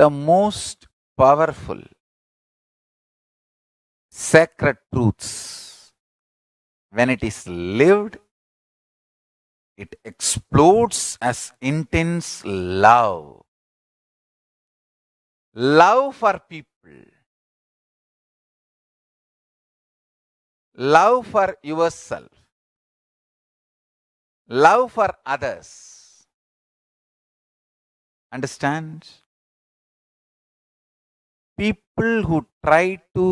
the most powerful sacred truths. When it is lived, it explodes as intense love. Love for people. Love for yourself. Love for others. Understand? people who try to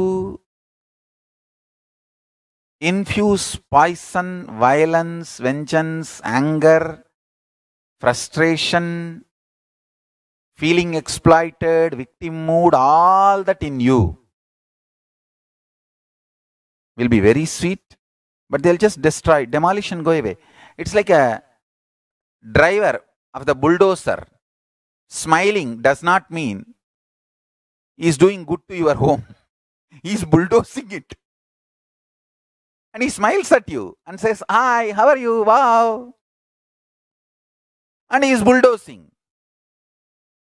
infuse poison, violence, vengeance, anger, frustration, feeling exploited, victim mood, all that in you will be very sweet, but they'll just destroy, demolish and go away. It's like a driver of the bulldozer. Smiling does not mean He's is doing good to your home. He is bulldozing it. And he smiles at you and says, Hi, how are you? Wow. And he is bulldozing.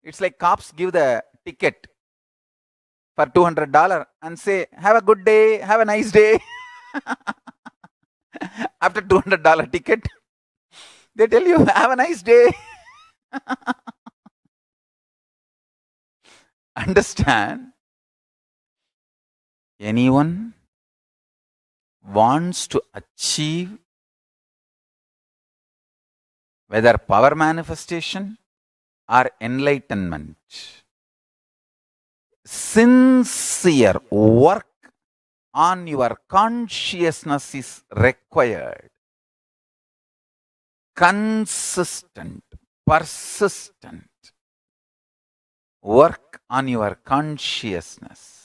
It's like cops give the ticket for $200 and say, Have a good day, have a nice day. After $200 ticket, they tell you, Have a nice day. understand anyone wants to achieve whether power manifestation or enlightenment sincere work on your consciousness is required consistent persistent work on your consciousness